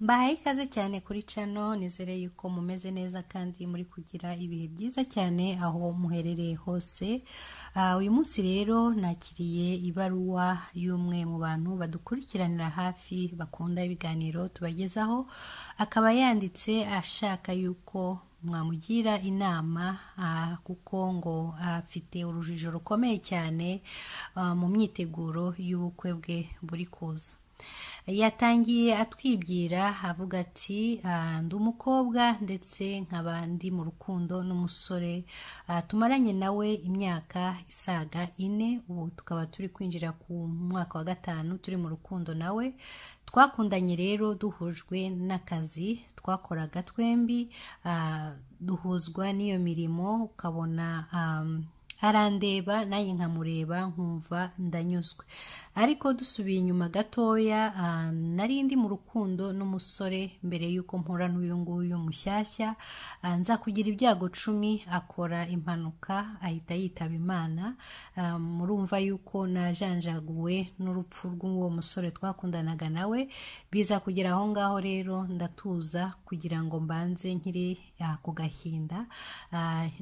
mbahaye ikaze cyane kuri cano nizere yuko mumeze neza kandi muri kugira ibihe byiza cyane aho muherereye hose ah, uyu munsi rero nakiriye ibaruwa y'umwe mu bantu badukurikiranira hafi bakunda ibiganiro tubagezaho akaba yanditse ashaka yuko mwamugira inama ah, kuko ngo afite urujijo rukomeye cyane ah, mu myiteguro y'ubukwe bwe buri kuza yatangiye atwibwira avuga ati ah, ndi umukobwa ndetse nkaba ndi mu rukundo n'umusore ah, tumaranye nawe imyaka isaga ine ubu tukaba turi kwinjira ku mwaka wa gatanu turi mu rukundo nawe twakundanye rero duhujwe n'akazi twakoraga twembi ah, duhuzwa n'iyo mirimo ukabona arandeba nayo nkamureba nkumva ndanyuzwe ariko dusubiye inyuma gatoya ah, nari ndi mu rukundo n'umusore mbere y'uko mpura n'uyu nguyu mushyashya ah, nza kugira ibyago cumi akora impanuka ahita yitaba imana ah, murumva yuko najanjaguwe n'urupfu rw'uwo musore twakundanaga nawe biza kugera aho ngaho rero ndatuza kugira ngo mbanze nkiri ku gahinda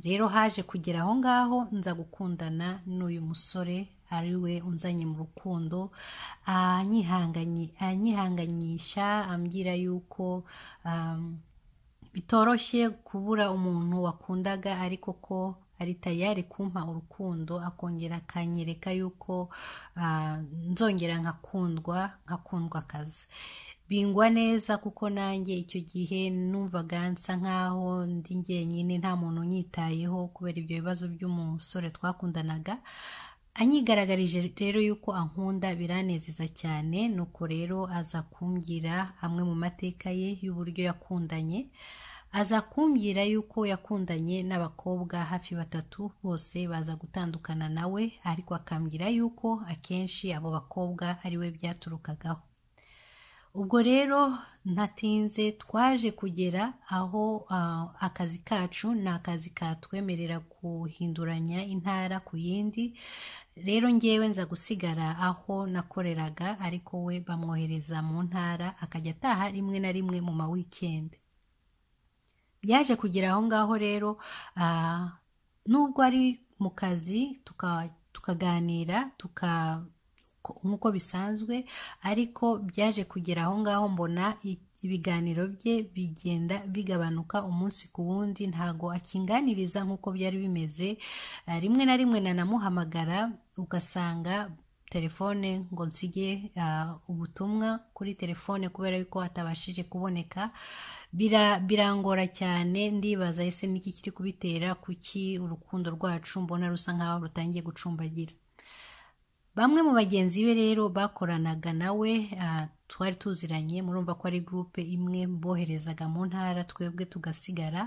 rero haje kugera aho ngaho nza gukundana n'uyu musore ari we unzanye mu rukundo anyihanganyisha ambwira yuko um, bitoroshye kubura umuntu wakundaga ariko ko ari tayari kumpa urukundo akongera akanyereka yuko ah, nzongera nkakundwa nkakundwa akazi bingwa neza kuko nanjye icyo gihe numvaga nsa nkaho ndi njyenyine nta muntu unyitayeho kubera ibyo bibazo by'umusore twakundanaga anyigaragarije rero yuko ankunda biranezeza cyane nuko rero aza kumbwira amwe mu mateka ye y'uburyo yakundanye aza kumbwira yuko yakundanye n'abakobwa hafi batatu bose baza gutandukana nawe ariko akambwira yuko akenshi abo bakobwa ari we byaturukagaho ubwo rero ntatinze twaje kugera aho akazi kacu ni akazi katwemerera guhinduranya intara ku yindi rero ngewe nza gusigara aho nakoreraga ariko we bamwohereza mu ntara akajya ataha rimwe na rimwe mu ma wikendi byaje kugera aho ngaho rero ah, nubwo ari mu kazi tukaganira tuka nk'uko bisanzwe ariko byaje kugera aho ngaho mbona ibiganiro bye bigenda bigabanuka umunsi ku wundi ntago akinganiriza nk'uko byari bimeze ah, rimwe na rimwe nanamuhamagara ugasanga telefone ngo nsige ah, ubutumwa kuri telefone kubera yuko hatabashije kuboneka birangora cyane ndibaza ese niki kiri kubitera kuki urukundo rwacu mbona rusa nk'aho rutangiye gucumbagira bamwe mu bagenzi be rero bakoranaga nawe ah, twari tuziranye murumva ko ari gurupe imwe boherezaga mu ntara twebwe tugasigara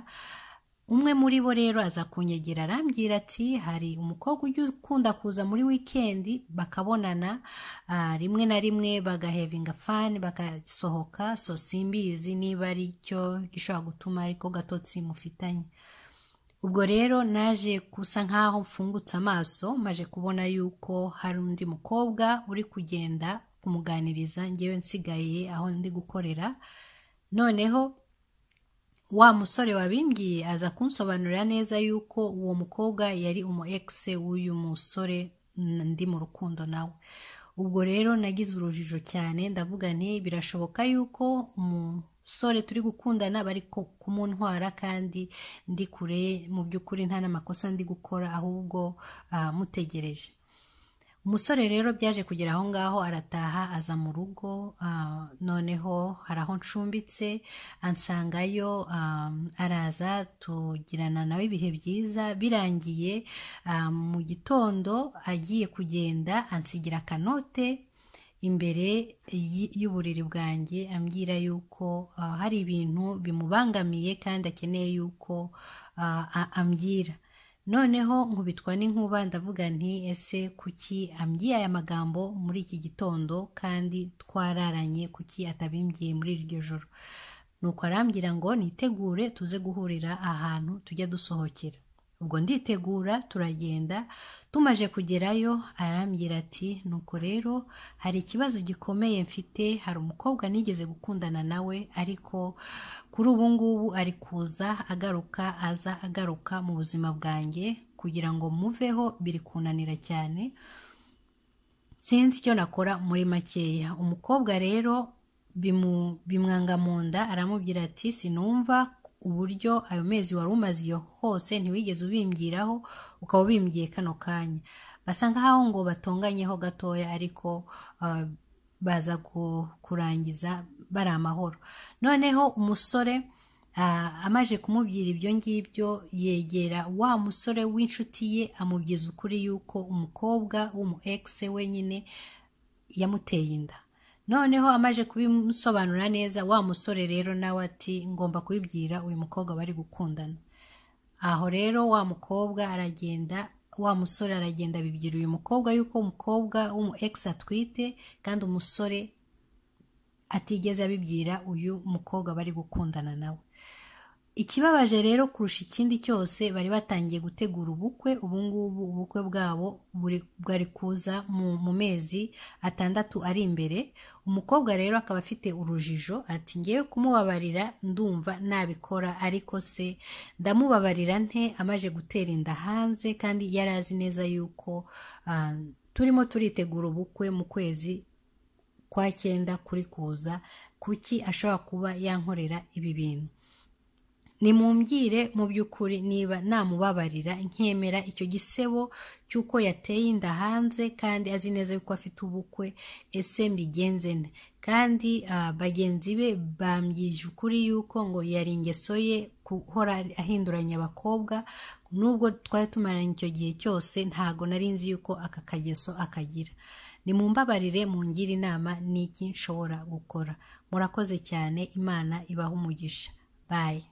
umwe muri bo rero aza kunyegera arambwira ati hari umukobwa ujya ukunda kuza muri wikendi bakabonana ah, rimwe na rimwe bagahevinga fani bagasohoka so simbizi niba ari cyo gishobora gutuma ariko gatotsi mufitanye ubwo rero naje gusa nk'aho mfungutse amaso maje kubona yuko hari undi mukobwa uri kugenda kumuganiriza ngewe nsigaye aho ndi gukorera noneho wa musore wabimbwiye aza kunsobanurira neza yuko uwo mukobwa yari umu egise w'uyu musore ndi mu rukundo nawe ubwo rero nagize urujijo cyane ndavuga nti birashoboka yuko umusore turi gukundana bari kumuntwara kandi ndi kure mu by'ukuri nta n'amakosa ndi gukora ahubwo ah, mutegereje umusore rero byaje kugera aho ngaho arataha aza mu rugo ah, noneho hari aho ncumbitse ansangayo ah, araza tugirana nawe ibihe byiza birangiye ah, mu gitondo agiye kugenda ansigira akanote imbere y'uburiri bwanjye ambwira yuko hari ibintu bimubangamiye kandi akeneye yuko ambwira noneho nkubitwa n'inkuba ndavuga nti ese kuki ambyiye aya magambo muri iki gitondo kandi twararanye kuki atabimbyiye muri iryo joro nuko arambwira ngo nitegure tuze guhurira ahantu tujya dusohokera ubwo nditegura turagenda tumaze kugerayo arambwira ati nuko rero hari ikibazo gikomeye mfite hari umukobwa nigeze gukundana nawe ariko kuri ubu ngubu ari kuza agaruka aza agaruka mu buzima bwanjye kugira ngo muveho biri kunanira cyane sinzi icyo nakora muri makeya umukobwa rero bimwanga mu nda aramubwira ati sinumva uburyo ayo mezi wari umaze iyo hose ntiwigeze ubimbwiraho ukaba ubimbwiye kano kanya basa nk'aho ngo batonganyeho gatoya ariko uh, baza kurangiza bari amahoro noneho umusore uh, amaje kumubwira ibyo ngibyo yegera wa musore w'inshuti ye amubwiza ukuri yuko umukobwa w'umu egise wenyine yamuteye inda noneho amaje kubimusobanura neza wa musore rero nawe ati ngomba kubibwira uyu mukobwa bari gukundana aho rero wa mukobwa aragenda wa musore aragenda abibwira uyu mukobwa yuko umukobwa w'umu egisi atwite kandi umusore atigeze abibwira uyu mukobwa bari gukundana nawe Ikibabaje rero kurusha ikindi cyose bari batangiye gutegura ubukwe ubu ngubu ubukwe bwabo bwari kuza mu mezi atandatu ari imbere umukobwa rero akaba afite urujijo ati ngewe kumubabarira ndumva nabikora ariko se ndamubabarira nte amaje gutera inda hanze kandi yari azi neza yuko ah, turimo turitegura ubukwe mu kwezi kwa cyenda kuri kuza kuki ashobora kuba yankorera ibi bintu nimumbwire mu by'ukuri niba namubabarira nkemera icyo gisebo cy'uko yateye inda hanze kandi azi neza yuko afite ubukwe ese mbigenze nde kandi ah, bagenzi be bambwije ukuri yuko ngo yari ingeso ye guhora ahinduranya abakobwa nubwo twari tumaranye icyo gihe cyose ntago nari nzi yuko aka kageso akagira nimumbabarire mungire inama n'iki nshobora gukora murakoze cyane imana ibaha umugisha bayi